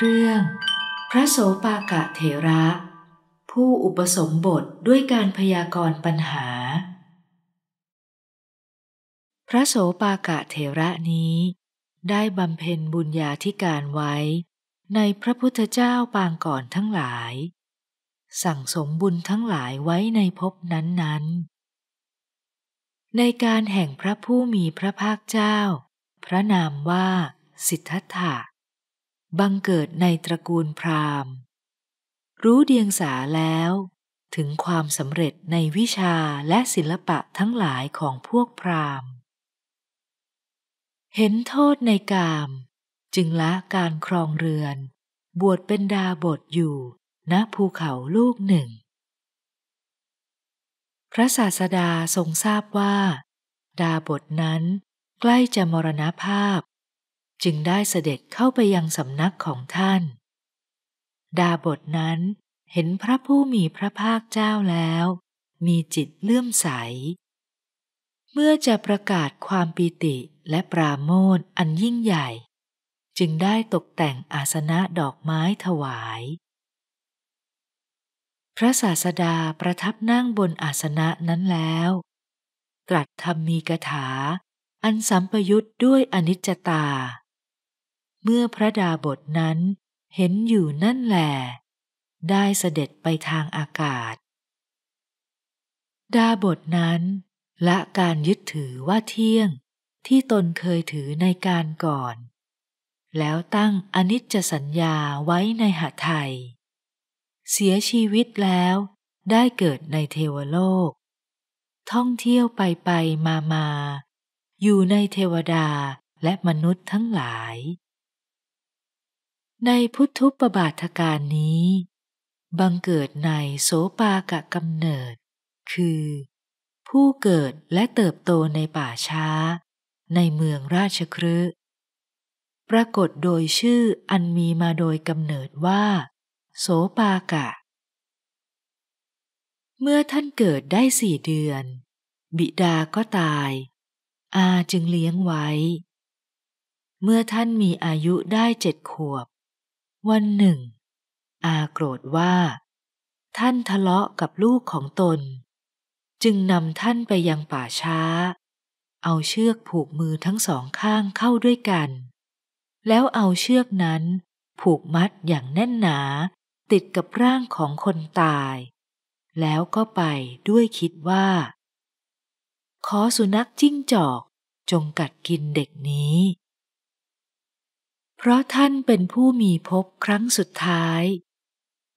เรื่องพระโสปากะเถระ ผู้อุปสมบทด้วยการพยากรณ์ปัญหา พระโสปากะเถระนี้ ได้บำเพ็ญบุญญาธิการไว้ในพระพุทธเจ้าปางก่อนทั้งหลาย สั่งสมบุญทั้งหลายไว้ในภพนั้น ๆ ในการแห่งพระผู้มีพระภาคเจ้า พระนามว่าสิทธัตถะบังเกิดในตระกูลพราหมณ์ รู้เดียงสาแล้วถึงความสำเร็จในวิชาและศิลปะทั้งหลายของพวกพราหมณ์ เห็นโทษในกาม จึงละการครองเรือน บวชเป็นดาบทอยู่ ณภูเขาลูกหนึ่ง พระศาสดาทรงทราบว่า ดาบทนั้นใกล้จะมรณภาพจึงได้เสด็จเข้าไปยังสำนักของท่าน ดาบทนั้นเห็นพระผู้มีพระภาคเจ้าแล้ว มีจิตเลื่อมใส เมื่อจะประกาศความปีติและปราโมทอันยิ่งใหญ่ จึงได้ตกแต่งอาสนะดอกไม้ถวาย พระศาสดาประทับนั่งบนอาสนะนั้นแล้ว ตรัสธรรมมีกถา อันสัมปยุทธ์ด้วยอนิจจตาเมื่อพระดาบทนั้นเห็นอยู่นั่นแหละได้เสด็จไปทางอากาศ ดาบทนั้นละการยึดถือว่าเที่ยงที่ตนเคยถือในการก่อน แล้วตั้งอนิจจสัญญาไว้ในหะไทย เสียชีวิตแล้วได้เกิดในเทวโลก ท่องเที่ยวไปไปมามา อยู่ในเทวดาและมนุษย์ทั้งหลายในพุทธุปบาทการนี้ บังเกิดในโสปากะกำเนิด คือ ผู้เกิดและเติบโตในป่าช้า ในเมืองราชครืปรากฏโดยชื่ออันมีมาโดยกำเนิดว่า โสปากะ เมื่อท่านเกิดได้สี่เดือน บิดาก็ตาย อาจึงเลี้ยงไว้ เมื่อท่านมีอายุได้เจ็ดขวบวันหนึ่งอาโกรธว่า ท่านทะเลาะกับลูกของตน จึงนำท่านไปยังป่าช้า เอาเชือกผูกมือทั้งสองข้างเข้าด้วยกัน แล้วเอาเชือกนั้นผูกมัดอย่างแน่นหนา ติดกับร่างของคนตาย แล้วก็ไปด้วยคิดว่า ขอสุนัขจิ้งจอกจงกัดกินเด็กนี้เพราะท่านเป็นผู้มีพบครั้งสุดท้าย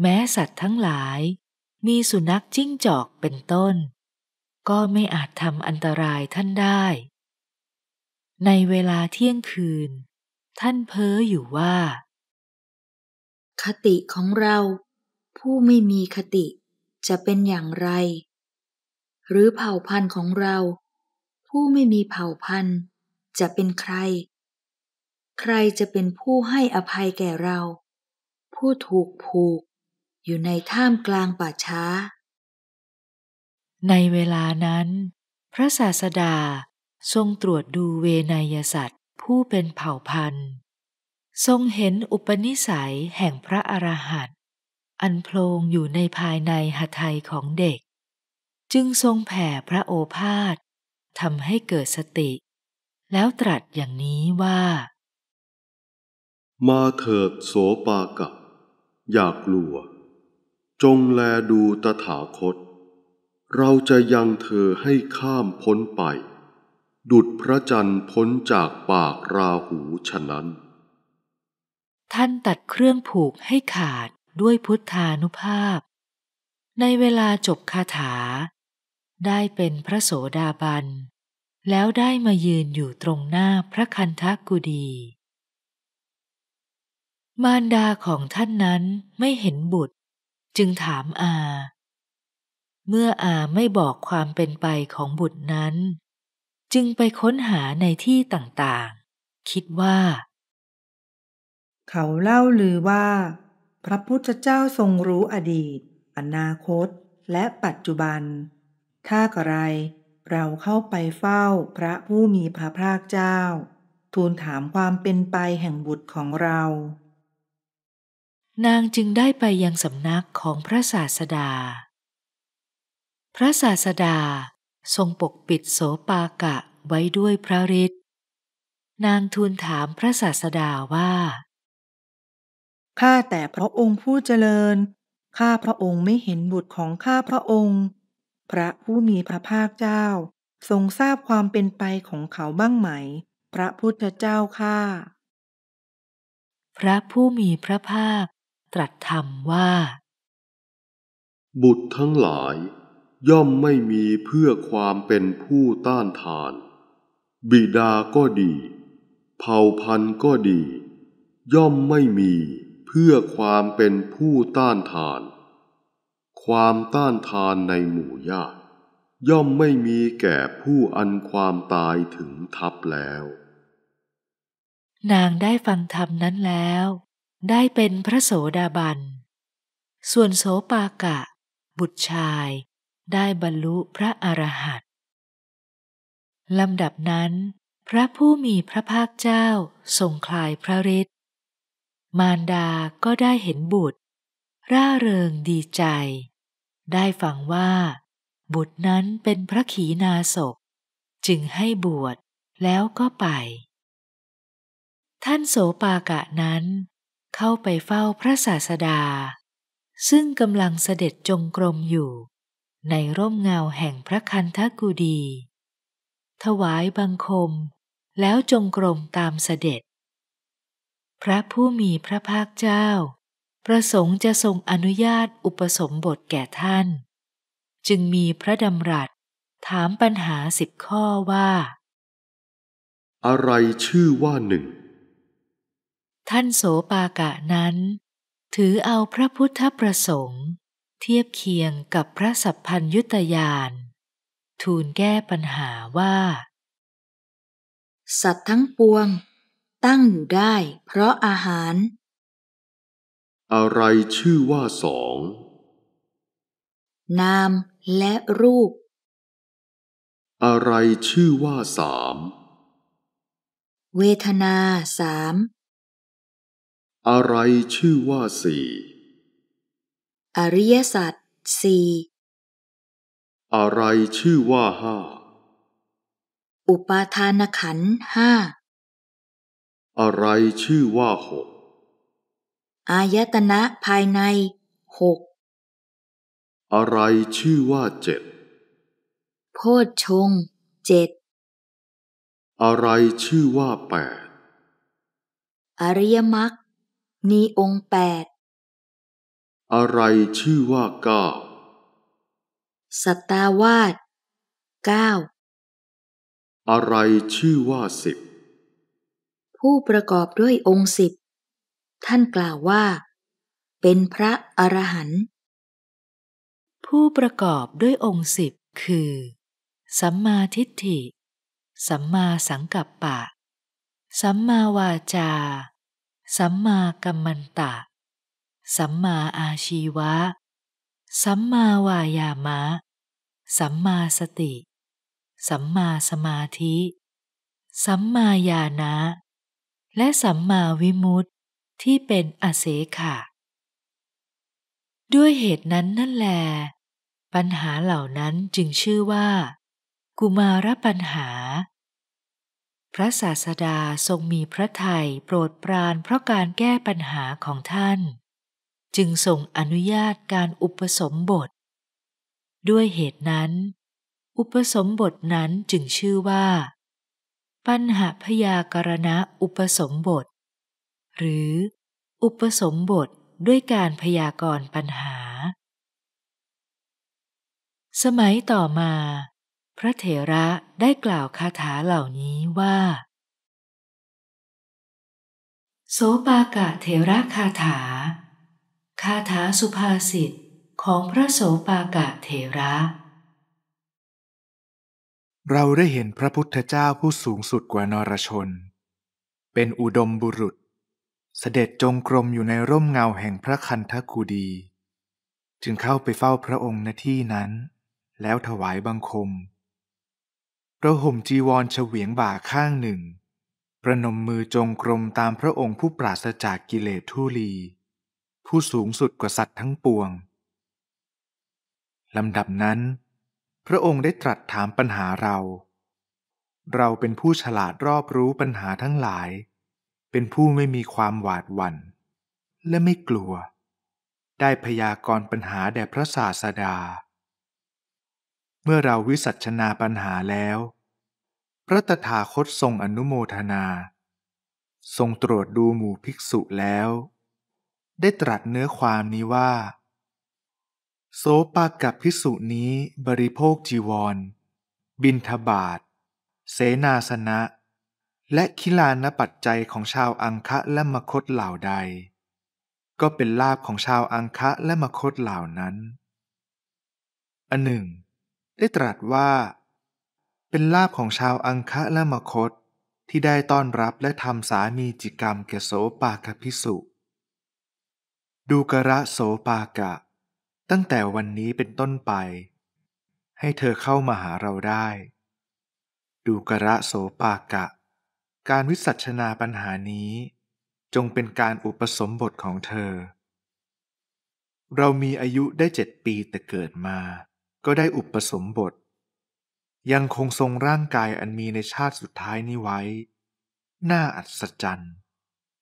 แม้สัตว์ทั้งหลาย มีสุนัขจิ้งจอกเป็นต้น ก็ไม่อาจทำอันตรายท่านได้ ในเวลาเที่ยงคืน ท่านเพ้ออยู่ว่า คติของเรา ผู้ไม่มีคติจะเป็นอย่างไร หรือเผ่าพันธุ์ของเรา ผู้ไม่มีเผ่าพันธุ์จะเป็นใครใครจะเป็นผู้ให้อภัยแก่เรา ผู้ถูกผูกอยู่ในท่ามกลางป่าช้า ในเวลานั้น พระศาสดาทรงตรวจดูเวนยสัตว์ผู้เป็นเผ่าพันธุ์ ทรงเห็นอุปนิสัยแห่งพระอรหันต์อันโพลงอยู่ในภายในหัตถยของเด็ก จึงทรงแผ่พระโอภาษทำให้เกิดสติ แล้วตรัสอย่างนี้ว่ามาเถิดโสปากับอย่ากลัว จงแลดูตถาคต เราจะยังเธอให้ข้ามพ้นไป ดุดพระจันทร์พ้นจากปากราหูฉะนั้น ท่านตัดเครื่องผูกให้ขาดด้วยพุทธานุภาพ ในเวลาจบคาถา ได้เป็นพระโสดาบัน แล้วได้มายืนอยู่ตรงหน้าพระคันธกุดีมารดาของท่านนั้นไม่เห็นบุตร จึงถามอา เมื่ออาไม่บอกความเป็นไปของบุตรนั้น จึงไปค้นหาในที่ต่างๆ คิดว่า เขาเล่าลือว่า พระพุทธเจ้าทรงรู้อดีตอนาคตและปัจจุบันถ้ากระไรเราเข้าไปเฝ้าพระผู้มีพระภาคเจ้า ทูลถามความเป็นไปแห่งบุตรของเรานางจึงได้ไปยังสำนักของพระศาสดา พระศาสดาทรงปกปิดโสปากะไว้ด้วยพระฤทธิ์ นางทูลถามพระศาสดาว่า ข้าแต่พระองค์ผู้เจริญ ข้าพระองค์ไม่เห็นบุตรของข้าพระองค์ พระผู้มีพระภาคเจ้า ทรงทราบความเป็นไปของเขาบ้างไหม พระพุทธเจ้าข้าพระผู้มีพระภาคตรัสธรรมว่า บุตรทั้งหลาย ย่อมไม่มีเพื่อความเป็นผู้ต้านทาน บิดาก็ดีเผ่าพันธุ์ก็ดี ย่อมไม่มีเพื่อความเป็นผู้ต้านทาน ความต้านทานในหมู่ญาติย่อมไม่มีแก่ผู้อันความตายถึงทับแล้ว นางได้ฟังธรรมนั้นแล้วได้เป็นพระโสดาบัน ส่วนโสปากะ บุตรชาย ได้บรรลุพระอรหันต์ลำดับนั้น พระผู้มีพระภาคเจ้าทรงคลายพระฤทธิ์ มารดาก็ได้เห็นบุตร ร่าเริงดีใจ ได้ฟังว่า บุตรนั้นเป็นพระขีนาศก จึงให้บวชแล้วก็ไป ท่านโสปากะนั้นเข้าไปเฝ้าพระศาสดา ซึ่งกำลังเสด็จจงกรมอยู่ ในร่มเงาแห่งพระคันธกุดี ถวายบังคม แล้วจงกรมตามเสด็จ พระผู้มีพระภาคเจ้า ประสงค์จะทรงอนุญาตอุปสมบทแก่ท่าน จึงมีพระดำรัสถามปัญหาสิบข้อว่า อะไรชื่อว่าหนึ่งท่านโสปากะนั้นถือเอาพระพุทธประสงค์เทียบเคียงกับพระสัพพัญยุตยานทูลแก้ปัญหาว่า สัตว์ทั้งปวง ตั้งอยู่ได้เพราะอาหาร อะไรชื่อว่าสอง นามและรูป อะไรชื่อว่าสาม เวทนาสามอะไรชื่อว่าสี่ อริยสัจสี่ อะไรชื่อว่าห้า อุปาทานขันห้า อะไรชื่อว่าหก อายตนะภายในหก อะไรชื่อว่าเจ็ด โพชฌงเจ็ด อะไรชื่อว่าแปดอริยมรรคมีองค์แปดอะไรชื่อว่าก้าสัตตาวาสก้าอะไรชื่อว่าสิบผู้ประกอบด้วยองค์สิบท่านกล่าวว่าเป็นพระอรหันต์ผู้ประกอบด้วยองค์สิบคือสัมมาทิฏฐิ สัมมาสังกัปปะสัมมาวาจาสัมมากัมมันตะ สัมมาอาชีวะ สัมมาวายามะ สัมมาสติ สัมมาสมาธิ สัมมาญาณะ และสัมมาวิมุตติที่เป็นอเสขะด้วยเหตุนั้นนั่นแล ปัญหาเหล่านั้นจึงชื่อว่า กุมารปัญหาพระศาสดาทรงมีพระทัยโปรดปรานเพราะการแก้ปัญหาของท่าน จึงทรงอนุญาตการอุปสมบท ด้วยเหตุนั้น อุปสมบทนั้นจึงชื่อว่า ปัญหาพยากรณะอุปสมบท หรืออุปสมบทด้วยการพยากรณ์ปัญหา สมัยต่อมาพระเถระได้กล่าวคาถาเหล่านี้ว่า โสปากะเถระคาถา คาถาสุภาษิตของพระโสปากะเถระ เราได้เห็นพระพุทธเจ้าผู้สูงสุดกว่านรชน เป็นอุดมบุรุษ เสด็จจงกรมอยู่ในร่มเงาแห่งพระคันธกูดีจึงเข้าไปเฝ้าพระองค์ณที่นั้น แล้วถวายบังคมเราห่มจีวรเฉวียงบ่าข้างหนึ่ง ประนมมือจงกรมตามพระองค์ผู้ปราศจากกิเลสทุลี ผู้สูงสุดกว่าสัตว์ทั้งปวงลำดับนั้น พระองค์ได้ตรัสถามปัญหาเรา เราเป็นผู้ฉลาดรอบรู้ปัญหาทั้งหลาย เป็นผู้ไม่มีความหวาดหวัน่นและไม่กลัว ได้พยากรณ์ปัญหาแด่พระศาสดาเมื่อเราวิสัชนาปัญหาแล้ว พระตถาคตทรงอนุโมทนา ทรงตรวจดูหมู่ภิกษุแล้ว ได้ตรัสเนื้อความนี้ว่า โสปากับภิกษุนี้บริโภคจีวร บินทบาท เสนาสนะ และคิลานปัจจัยของชาวอังคะและมคตเหล่าใด ก็เป็นลาบของชาวอังคะและมคตเหล่านั้น อันหนึ่งได้ตรัสว่า เป็นลาบของชาวอังคะและมคต ที่ได้ต้อนรับและทำสามีจิกรรมแกโสปากพิสุดูกระโสปากะ ตั้งแต่วันนี้เป็นต้นไป ให้เธอเข้ามาหาเราได้ ดูกระโสปากะ การวิสัชนาปัญหานี้ จงเป็นการอุปสมบทของเธอ เรามีอายุได้เจ็ดปีแต่เกิดมาก็ได้อุปสมบท ยังคงทรงร่างกายอันมีในชาติสุดท้ายนี้ไว้ น่าอัศจรรย์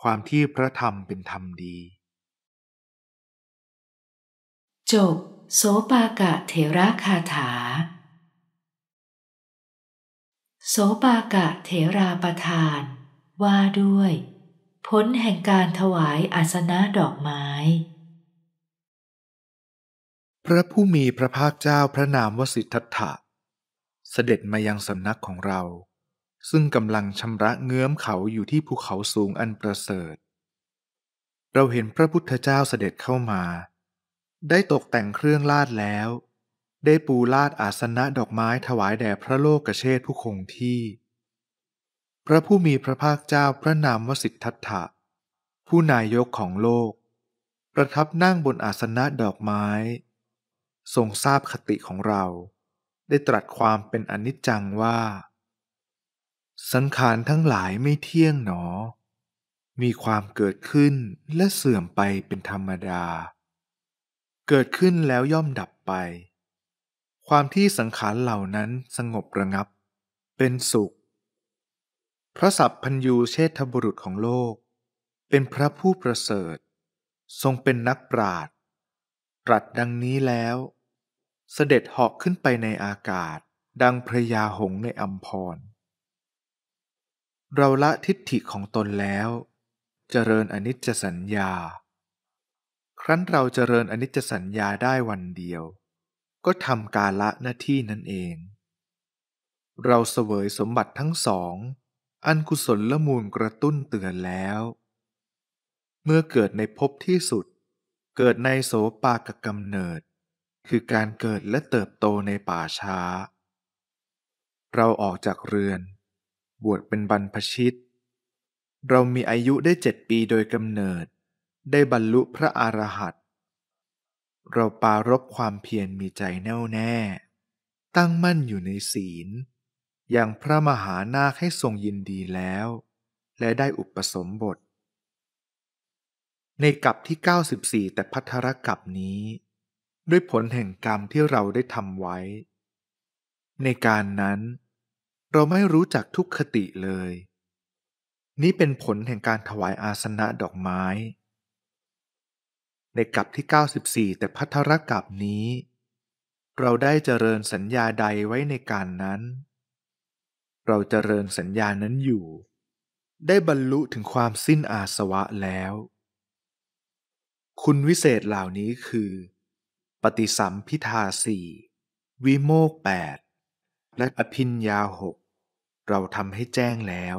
ความที่พระธรรมเป็นธรรมดีจบโสปากะเถระคาถา โสปากะเถราประทานว่าด้วยผลแห่งการถวายอาสนะดอกไม้พระผู้มีพระภาคเจ้าพระนามวสิทธัตถะเสด็จมายังสำนักของเรา ซึ่งกำลังชำระเงื้อมเขาอยู่ที่ภูเขาสูงอันประเสริฐ เราเห็นพระพุทธเจ้าเสด็จเข้ามา ได้ตกแต่งเครื่องลาดแล้ว ได้ปูลาดอาสนะดอกไม้ถวายแด่พระโลกกเชษผู้คงที่ พระผู้มีพระภาคเจ้าพระนามวสิทธัตถะผู้นายกของโลก ประทับนั่งบนอาสนะดอกไม้ทรงทราบคติของเราได้ตรัสความเป็นอนิจจังว่า สังขารทั้งหลายไม่เที่ยงหนอมีความเกิดขึ้นและเสื่อมไปเป็นธรรมดา เกิดขึ้นแล้วย่อมดับไป ความที่สังขารเหล่านั้นสงบระงับ เป็นสุข พระสัพพัญยูเชษฐบุรุษของโลก เป็นพระผู้ประเสริฐ ทรงเป็นนักปราดตรัสดังนี้แล้ว เสด็จเหาะขึ้นไปในอากาศดังพระยาหงในอัมพร เราละทิฏฐิของตนแล้ว เจริญอนิจจสัญญา ครั้นเราเจริญอนิจจสัญญาได้วันเดียว ก็ทำกาละหน้าที่นั่นเอง เราเสวยสมบัติทั้งสอง อันกุศลละมูลกระตุ้นเตือนแล้ว เมื่อเกิดในภพที่สุดเกิดในโสปากกำเนิด คือการเกิดและเติบโตในป่าช้า เราออกจากเรือน บวชเป็นบรรพชิต เรามีอายุได้เจ็ดปีโดยกำเนิดได้บรรลุพระอรหันต์เราปารบความเพียรมีใจแน่วแน่ ตั้งมั่นอยู่ในศีล อย่างพระมหานาคให้ทรงยินดีแล้ว และได้อุปสมบทในกลับที่ 94 แต่พัทธรกับนี้ ด้วยผลแห่งกรรมที่เราได้ทำไว้ ในการนั้น เราไม่รู้จักทุกขติเลย นี้เป็นผลแห่งการถวายอาสนะดอกไม้ ในกลับที่ 94 แต่พัทธรกับนี้ เราได้เจริญสัญญาใดไว้ในการนั้น เราเจริญสัญญานั้นอยู่ ได้บรรลุถึงความสิ้นอาสวะแล้วคุณวิเศษเหล่านี้คือ ปฏิสัมพิทาสี่วิโมกแปดและอภินยาหกเราทำให้แจ้งแล้ว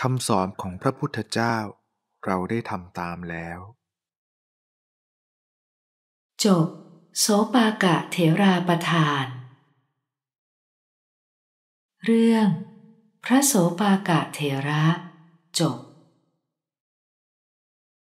คำสอนของพระพุทธเจ้าเราได้ทำตามแล้ว จบ โสปากะเถราประทาน เรื่อง พระโสปากะเถระจบ